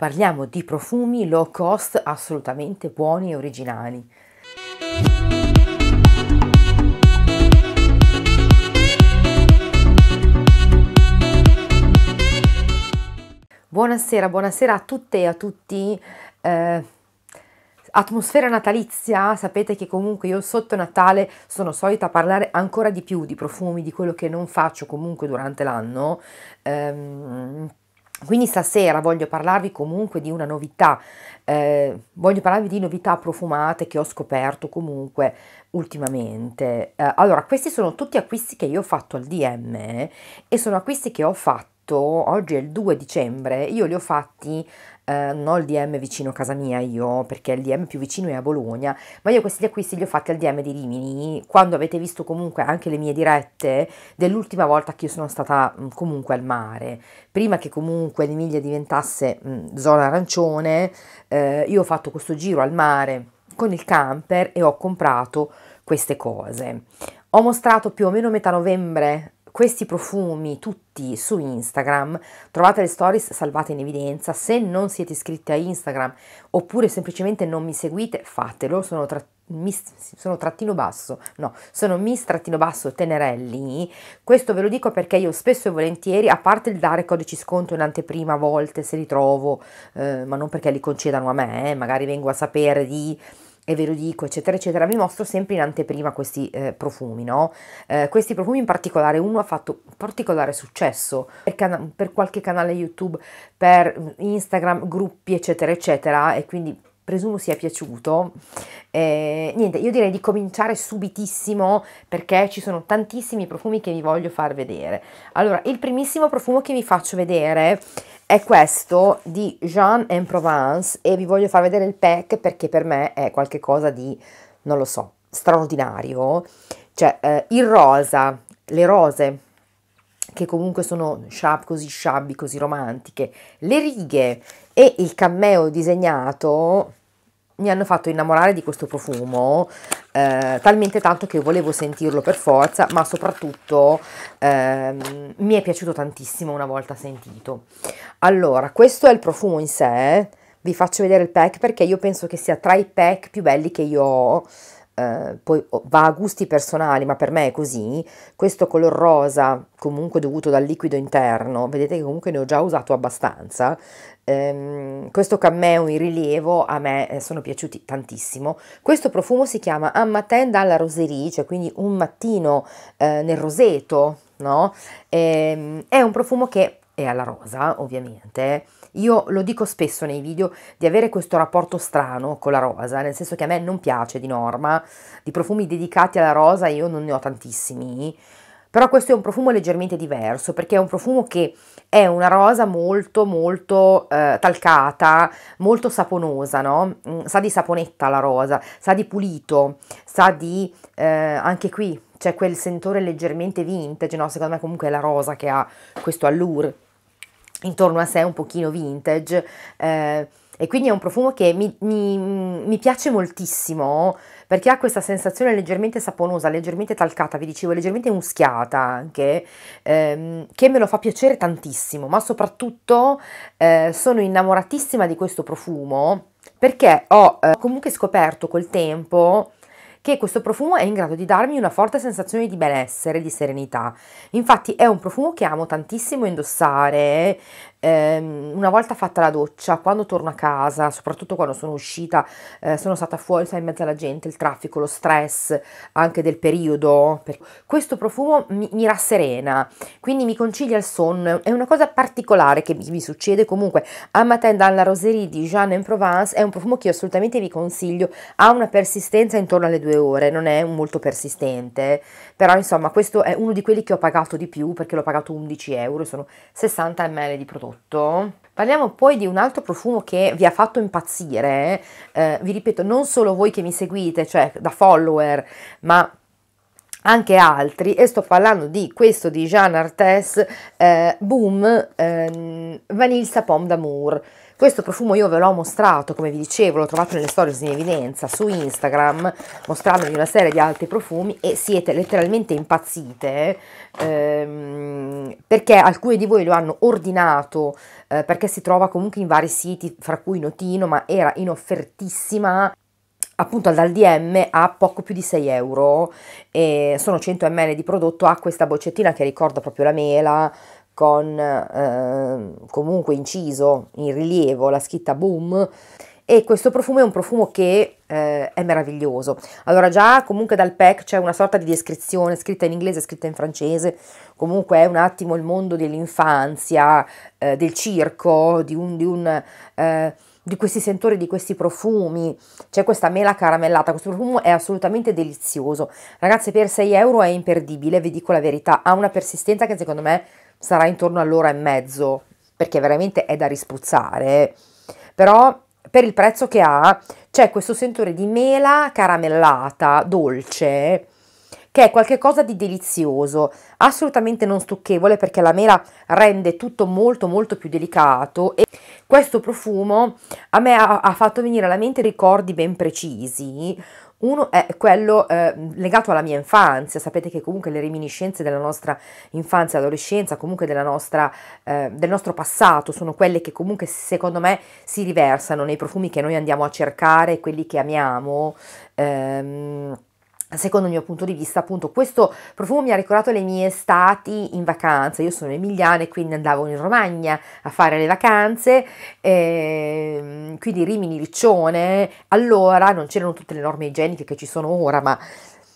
Parliamo di profumi low cost assolutamente buoni e originali. Buonasera, buonasera a tutte e a tutti. Eh, atmosfera natalizia, sapete che comunque io sotto Natale sono solita parlare ancora di più di profumi, di quello che non faccio comunque durante l'anno. Eh, quindi stasera voglio parlarvi comunque di una novità, eh, voglio parlarvi di novità profumate che ho scoperto comunque ultimamente. Eh, allora, questi sono tutti acquisti che io ho fatto al DM e sono acquisti che ho fatto oggi è il 2 dicembre, io li ho fatti eh, non il DM vicino a casa mia io, perché il DM più vicino è a Bologna, ma io questi acquisti li ho fatti al DM di Rimini, quando avete visto comunque anche le mie dirette dell'ultima volta che io sono stata mh, mm, comunque al mare, prima che comunque l'Emilia diventasse mh, mm, zona arancione, eh, io ho fatto questo giro al mare con il camper e ho comprato queste cose. Ho mostrato più o meno metà novembre questi profumi tutti su Instagram, trovate le stories salvate in evidenza, se non siete iscritti a Instagram oppure semplicemente non mi seguite, fatelo, sono trattati Miss, sono trattino basso, no, sono Miss trattino basso Tenerelli. Questo ve lo dico perché io spesso e volentieri, a parte il dare codici sconto in anteprima a volte se li trovo, eh, ma non perché li concedano a me, eh, magari vengo a sapere di e ve lo dico, eccetera, eccetera, vi mostro sempre in anteprima questi eh, profumi, no? Eh, questi profumi in particolare, uno ha fatto particolare successo per, per qualche canale YouTube, per Instagram, gruppi, eccetera, eccetera, e quindi presumo sia piaciuto. Eh, niente, io direi di cominciare subitissimo perché ci sono tantissimi profumi che vi voglio far vedere. Allora, il primissimo profumo che vi faccio vedere è questo di Jean en Provence e vi voglio far vedere il pack perché per me è qualcosa di, non lo so, straordinario. Cioè, eh, il rosa, le rose che comunque sono sciab, così sciabbi, così romantiche, le righe e il cammeo disegnato mi hanno fatto innamorare di questo profumo eh, talmente tanto che volevo sentirlo per forza, ma soprattutto eh, mi è piaciuto tantissimo una volta sentito. Allora, questo è il profumo in sé, vi faccio vedere il pack perché io penso che sia tra i pack più belli che io ho eh, poi oh, va a gusti personali, ma per me è così, questo color rosa comunque dovuto dal liquido interno, vedete che comunque ne ho già usato abbastanza, ehm, questo cameo in rilievo a me eh, sono piaciuti tantissimo, questo profumo si chiama Ammatin alla Roserie, cioè quindi un mattino eh, nel roseto, no? Ehm, è un profumo che è alla rosa ovviamente, io lo dico spesso nei video di avere questo rapporto strano con la rosa, nel senso che a me non piace di norma, di profumi dedicati alla rosa io non ne ho tantissimi, però questo è un profumo leggermente diverso perché è un profumo che è una rosa molto molto eh, talcata, molto saponosa, no? Mm, sa di saponetta la rosa, sa di pulito, sa di eh, anche qui c'è quel sentore leggermente vintage, no? Secondo me comunque è la rosa che ha questo allure intorno a sé un pochino vintage eh, e quindi è un profumo che mi, mi, mi, piace moltissimo perché ha questa sensazione leggermente saponosa, leggermente talcata, vi dicevo, leggermente muschiata anche, ehm, che me lo fa piacere tantissimo, ma soprattutto eh, sono innamoratissima di questo profumo perché ho eh, comunque scoperto col tempo che questo profumo è in grado di darmi una forte sensazione di benessere, di serenità. Infatti è un profumo che amo tantissimo indossare, ehm, una volta fatta la doccia, quando torno a casa, soprattutto quando sono uscita, eh, sono stata fuori, sai, in mezzo alla gente, il traffico, lo stress anche del periodo, per... questo profumo mi, mi, rasserena, quindi mi concilia il sonno, è una cosa particolare che mi, mi succede comunque. Amatin dans la Roserie di Jeanne en Provence è un profumo che io assolutamente vi consiglio, ha una persistenza intorno alle due ore, non è molto persistente, però insomma questo è uno di quelli che ho pagato di più perché l'ho pagato 11 euro, sono 60 ml di prodotto tutto, Parliamo poi di un altro profumo che vi ha fatto impazzire, eh, vi ripeto, non solo voi che mi seguite, cioè da follower, ma anche altri, e sto parlando di questo di Jean Artes eh, Boom eh, Vanille Sapon d'Amour. Questo profumo io ve l'ho mostrato, come vi dicevo, l'ho trovato nelle stories in evidenza su Instagram, mostrandovi una serie di altri profumi e siete letteralmente impazzite ehm, perché alcuni di voi lo hanno ordinato eh, perché si trova comunque in vari siti, fra cui Notino, ma era in offertissima appunto dal DM a poco più di 6 euro e sono 100 ml di prodotto, ha questa boccettina che ricorda proprio la mela, con eh, comunque inciso in rilievo la scritta boom e questo profumo è un profumo che eh, è meraviglioso. Allora già comunque dal pack c'è una sorta di descrizione scritta in inglese, scritta in francese, comunque è un attimo il mondo dell'infanzia, eh, del circo, di, un, di, un, eh, di questi sentori, di questi profumi, c'è questa mela caramellata, questo profumo è assolutamente delizioso. Ragazzi per 6 euro è imperdibile, vi dico la verità, ha una persistenza che secondo me è sarà intorno all'ora e mezzo, perché veramente è da rispuzzare, eh. però per il prezzo che ha c'è questo sentore di mela caramellata, dolce, che è qualcosa di delizioso, assolutamente non stucchevole perché la mela rende tutto molto molto più delicato e questo profumo a me ha, ha fatto venire alla mente ricordi ben precisi, uno è quello eh, legato alla mia infanzia, sapete che comunque le reminiscenze della nostra infanzia e adolescenza, comunque nostra, eh, del nostro passato, sono quelle che comunque secondo me si riversano nei profumi che noi andiamo a cercare, quelli che amiamo. Ehm, Secondo il mio punto di vista, appunto, questo profumo mi ha ricordato le mie estati in vacanza. Io sono emiliana e quindi andavo in Romagna a fare le vacanze. Ehm qui di Rimini Riccione, allora non c'erano tutte le norme igieniche che ci sono ora, ma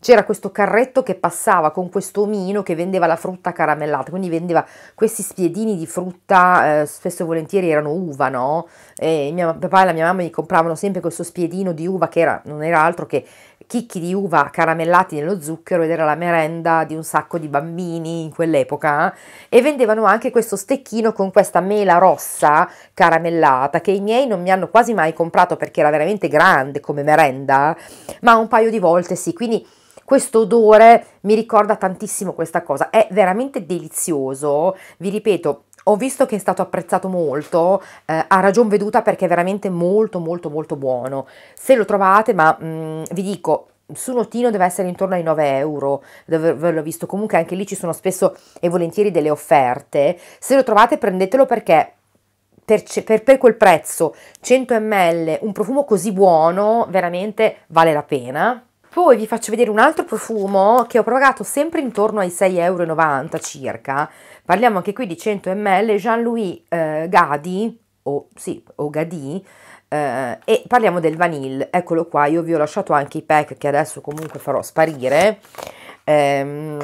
c'era questo carretto che passava con questo omino che vendeva la frutta caramellata, quindi vendeva questi spiedini di frutta, eh, spesso e volentieri erano uva, no? E mio papà e la mia mamma mi compravano sempre questo spiedino di uva che era, non era altro che chicchi di uva caramellati nello zucchero ed era la merenda di un sacco di bambini in quell'epoca eh? e vendevano anche questo stecchino con questa mela rossa caramellata che i miei non mi hanno quasi mai comprato perché era veramente grande come merenda, eh? ma un paio di volte sì, quindi questo odore mi ricorda tantissimo questa cosa, è veramente delizioso, vi ripeto, ho visto che è stato apprezzato molto, eh, a ragion veduta perché è veramente molto molto molto buono. Se lo trovate, ma mh, mm, vi dico, su Notino deve essere intorno ai 9 euro, dove l'ho visto, comunque anche lì ci sono spesso e volentieri delle offerte. Se lo trovate prendetelo perché per, per, per, quel prezzo 100 ml un profumo così buono veramente vale la pena poi vi faccio vedere un altro profumo che ho pagato sempre intorno ai 6,90 euro circa. Parliamo anche qui di 100 ml Jean-Louis eh, Gadi, o, sì, o Gadi, eh, e parliamo del vanille. Eccolo qua, io vi ho lasciato anche i pack che adesso comunque farò sparire. Ehm,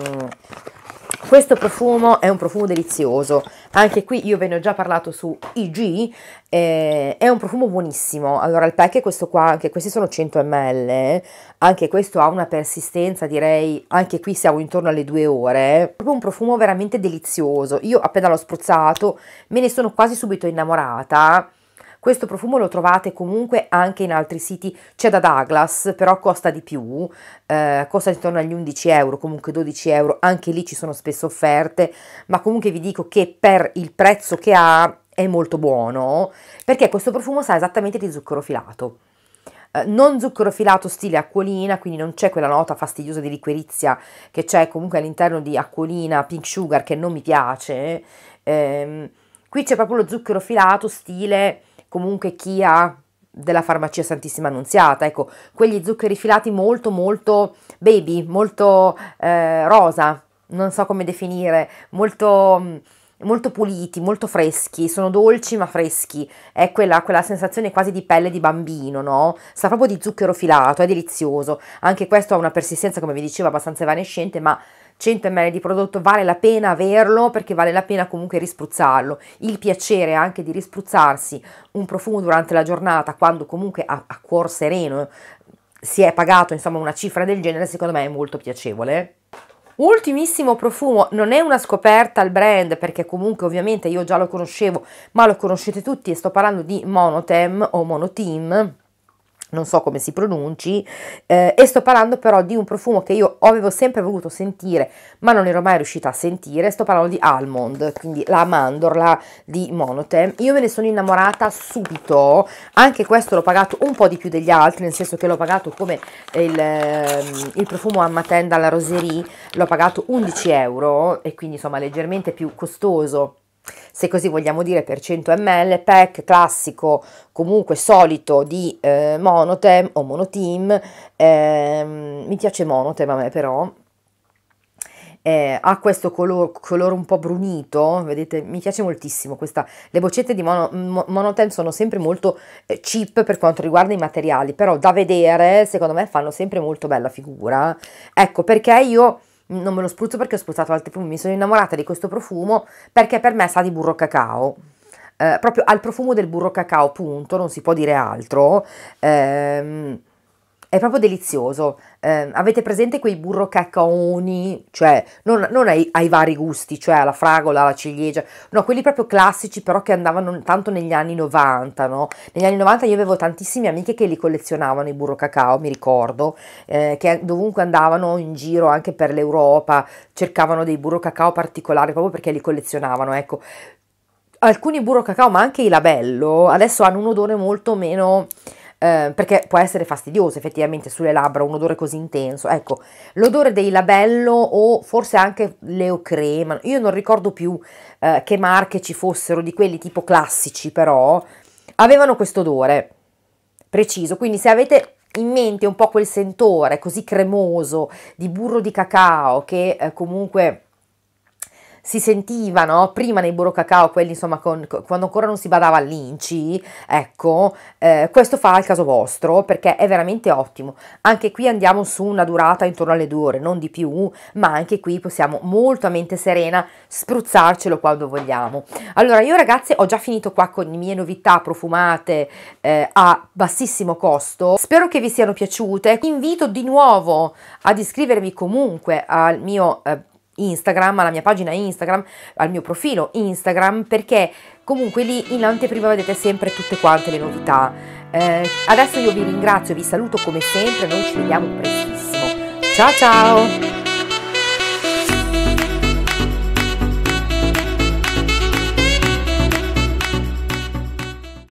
questo profumo è un profumo delizioso anche qui io ve ne ho già parlato su IG, eh, è un profumo buonissimo, allora il pack è questo qua, anche questi sono 100 ml, anche questo ha una persistenza direi, anche qui siamo intorno alle due ore, proprio un profumo veramente delizioso, io appena l'ho spruzzato me ne sono quasi subito innamorata, questo profumo lo trovate comunque anche in altri siti, c'è da Douglas, però costa di più, eh, costa intorno agli 11 euro, comunque 12 euro, anche lì ci sono spesso offerte, ma comunque vi dico che per il prezzo che ha è molto buono, perché questo profumo sa esattamente di zucchero filato eh, non zucchero filato stile acquolina, quindi non c'è quella nota fastidiosa di liquirizia che c'è comunque all'interno di acquolina, pink sugar che non mi piace. Ehm, qui c'è proprio lo zucchero filato stile comunque chi ha della farmacia Santissima Annunziata, ecco, quegli zuccheri filati molto molto baby, molto eh, rosa, non so come definire, molto mm, molto puliti, molto freschi, sono dolci ma freschi, è quella, quella, sensazione quasi di pelle di bambino, no? Sta proprio di zucchero filato, è delizioso, anche questo ha una persistenza come vi dicevo abbastanza evanescente ma 100 ml di prodotto vale la pena averlo perché vale la pena comunque rispruzzarlo. Il piacere anche di rispruzzarsi un profumo durante la giornata quando comunque a, a cuor sereno eh, si è pagato insomma una cifra del genere secondo me è molto piacevole. Ultimissimo profumo, non è una scoperta al brand perché comunque ovviamente io già lo conoscevo, ma lo conoscete tutti e sto parlando di Monotem o Monoteam non so come si pronunci, eh, e sto parlando però di un profumo che io avevo sempre voluto sentire, ma non ero mai riuscita a sentire, sto parlando di Almond, quindi la mandorla di Monotem. Io me ne sono innamorata subito, anche questo l'ho pagato un po' di più degli altri, nel senso che l'ho pagato come il, ehm, il profumo Ammaten dalla Roserie, l'ho pagato 11 euro e quindi insomma leggermente più costoso se così vogliamo dire, per 100 ml, pack classico, comunque solito di eh, Monotem o Monoteam, eh, mi piace Monotem a me però, eh, ha questo colore un po' brunito, vedete, mi piace moltissimo questa, le boccette di mono, mo, Monotem sono sempre molto eh, cheap per quanto riguarda i materiali, però da vedere, secondo me fanno sempre molto bella figura, ecco perché io non me lo spruzzo perché ho spruzzato altri profumi, mi sono innamorata di questo profumo perché per me sa di burro cacao. Eh, proprio al profumo del burro cacao, punto, non si può dire altro. Ehm, è proprio delizioso. Eh, avete presente quei burro caccaoni, cioè non, non ai, ai, vari gusti, cioè alla fragola, alla ciliegia, no, quelli proprio classici però che andavano tanto negli anni 90, no? Negli anni 90 io avevo tantissime amiche che li collezionavano i burro cacao, mi ricordo, eh, che dovunque andavano in giro anche per l'Europa cercavano dei burro cacao particolari proprio perché li collezionavano, ecco. Alcuni burro cacao, ma anche i labello, adesso hanno un odore molto meno Ehm, perché può essere fastidioso effettivamente sulle labbra un odore così intenso. Ecco, l'odore dei labello o forse anche l'eocrema, io non ricordo più eh, che marche ci fossero di quelli tipo classici però, avevano questo odore preciso, quindi se avete in mente un po' quel sentore così cremoso di burro di cacao che eh, comunque si sentiva, no? Prima nei burro cacao, quelli insomma con, quando ancora non si badava all'inci, ecco, eh, questo fa al caso vostro perché è veramente ottimo. Anche qui andiamo su una durata intorno alle due ore, non di più, ma anche qui possiamo molto a mente serena spruzzarcelo quando vogliamo. Allora io ragazze ho già finito qua con le mie novità profumate eh, a bassissimo costo, spero che vi siano piaciute, invito di nuovo ad iscrivervi comunque al mio eh, Instagram, alla mia pagina Instagram, al mio profilo Instagram, perché comunque lì in anteprima vedete sempre tutte quante le novità. Eh, adesso io vi ringrazio, vi saluto come sempre, noi ci vediamo prestissimo. Ciao ciao!